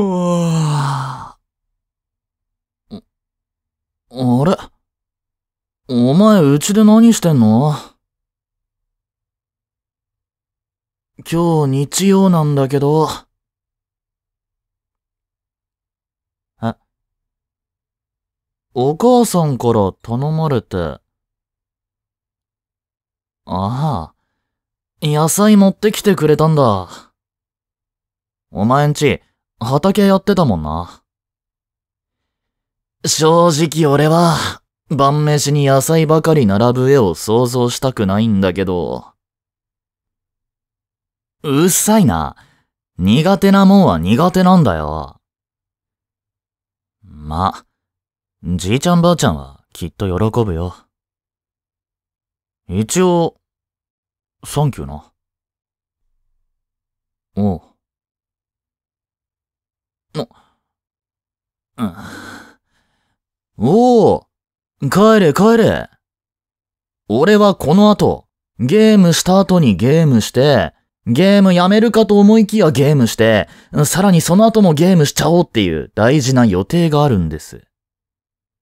あれお前、うちで何してんの今日日曜なんだけど。えお母さんから頼まれて。ああ、野菜持ってきてくれたんだ。お前んち、畑やってたもんな。正直俺は、晩飯に野菜ばかり並ぶ絵を想像したくないんだけど。うっさいな。苦手なもんは苦手なんだよ。ま、じいちゃんばあちゃんはきっと喜ぶよ。一応、サンキューな。おう。の、うん。おお帰れ帰れ俺はこの後、ゲームした後にゲームして、ゲームやめるかと思いきやゲームして、さらにその後もゲームしちゃおうっていう大事な予定があるんです。っ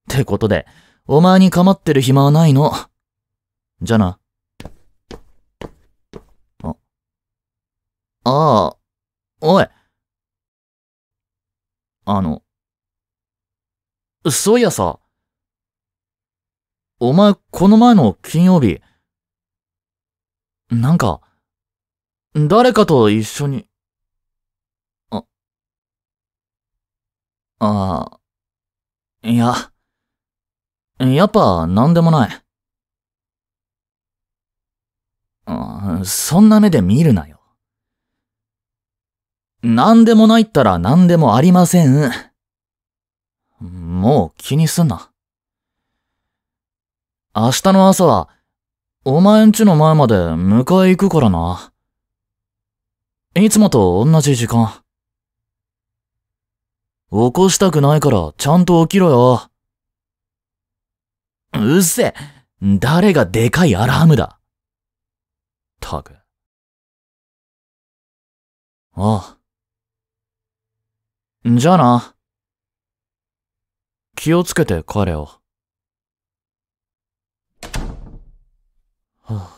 てことで、お前に構ってる暇はないの。じゃな。あ、ああ、おい、あの。そういやさ、お前この前の金曜日、なんか、誰かと一緒に、あ、ああ、いや、やっぱなんでもない。あそんな目で見るなよ。何でもないったら何でもありません。もう気にすんな。明日の朝は、お前んちの前まで迎え行くからな。いつもと同じ時間。起こしたくないからちゃんと起きろよ。うっせ誰がでかいアラームだ。たく。ああ。じゃあな。気をつけて彼を。あ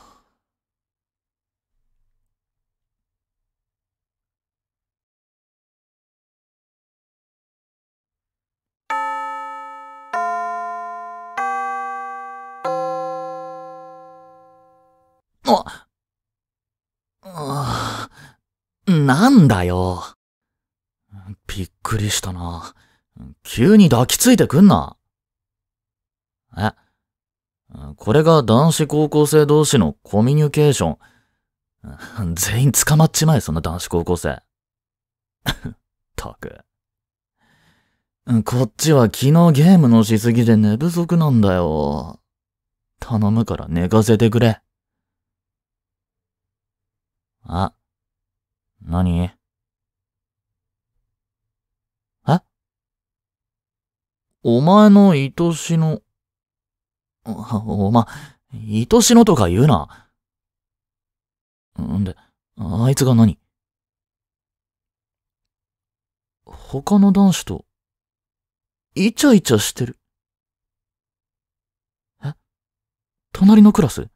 なんだよ。びっくりしたな。急に抱きついてくんな。え、これが男子高校生同士のコミュニケーション。全員捕まっちまえ、そんな男子高校生。たく。こっちは昨日ゲームのしすぎで寝不足なんだよ。頼むから寝かせてくれ。あ、何お前の愛しの、お、おま、愛しのとか言うな。んで、あいつが何他の男子と、イチャイチャしてる。え隣のクラス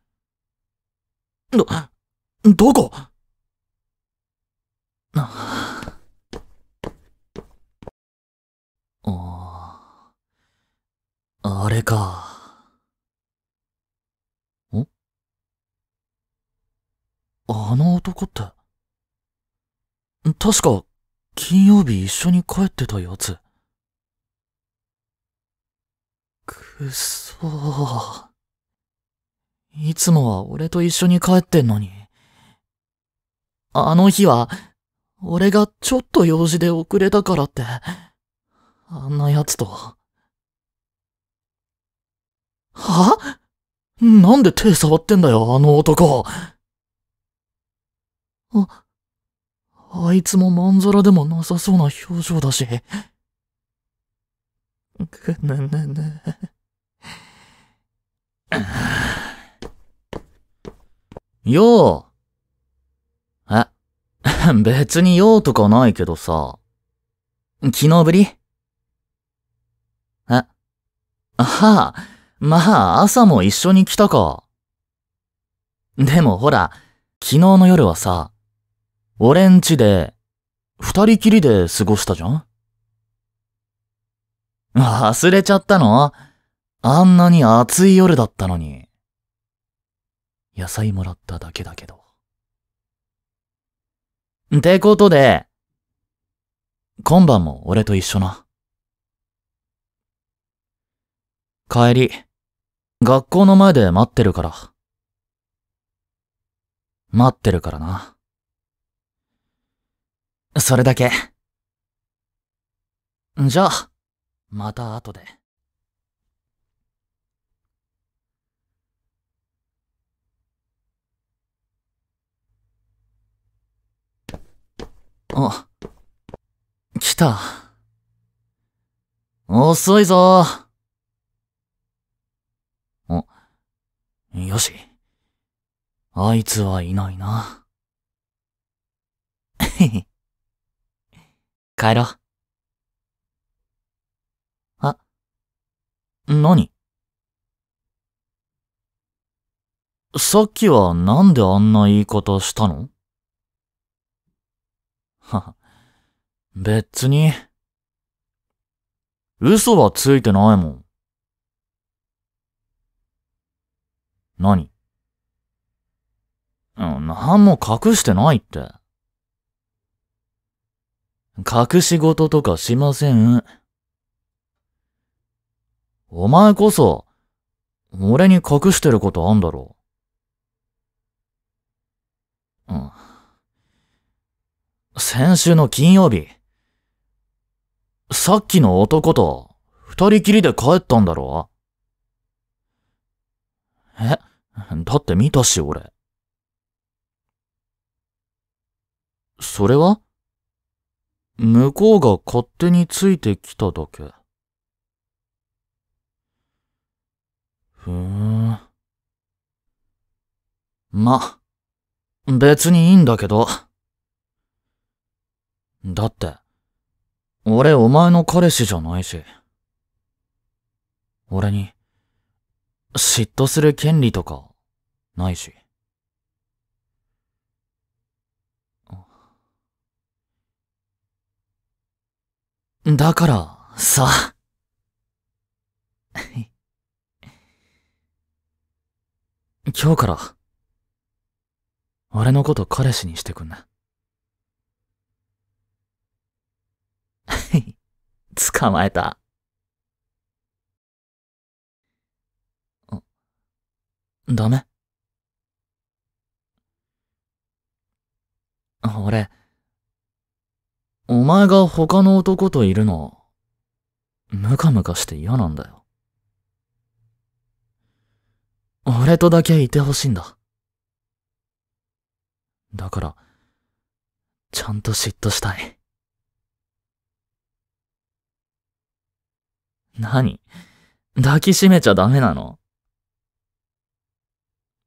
ど、どこれか。んあの男って。確か、金曜日一緒に帰ってたやつ。くそいつもは俺と一緒に帰ってんのに。あの日は、俺がちょっと用事で遅れたからって、あんな奴と。はなんで手触ってんだよ、あの男。あ、あいつもまんざらでもなさそうな表情だし。くねねね。よう。え、別にようとかないけどさ。昨日ぶりえ、はあ。まあ、朝も一緒に来たか。でもほら、昨日の夜はさ、俺んちで、二人きりで過ごしたじゃん忘れちゃったのあんなに暑い夜だったのに。野菜もらっただけだけど。ってことで、今晩も俺と一緒な。帰り。学校の前で待ってるから。待ってるからな。それだけ。じゃあ、また後で。あ、来た。遅いぞよし。あいつはいないな。帰ろあ、あ、何さっきはなんであんな言い方したのは、別に。嘘はついてないもん。何うん、何も隠してないって。隠し事とかしません。お前こそ、俺に隠してることあんだろう。うん。先週の金曜日、さっきの男と二人きりで帰ったんだろえだって見たし、俺。それは向こうが勝手についてきただけ。ふーん。ま、別にいいんだけど。だって、俺お前の彼氏じゃないし。俺に、嫉妬する権利とか、ないし。だから、さ。今日から、俺のこと彼氏にしてくんな。捕まえた。ダメ俺、お前が他の男といるの、ムカムカして嫌なんだよ。俺とだけいてほしいんだ。だから、ちゃんと嫉妬したい。何抱きしめちゃダメなの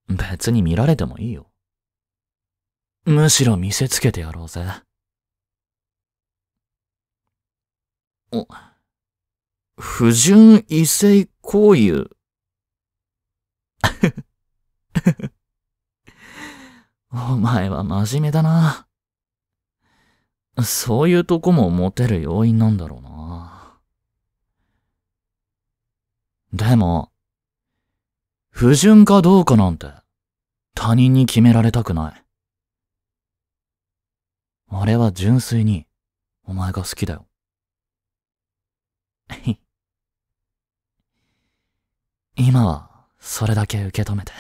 別に見られてもいいよ。むしろ見せつけてやろうぜ。お、不純異性交友。お前は真面目だな。そういうとこもモテる要因なんだろうな。でも、不純かどうかなんて、他人に決められたくない。俺は純粋に、お前が好きだよ。今は、それだけ受け止めて。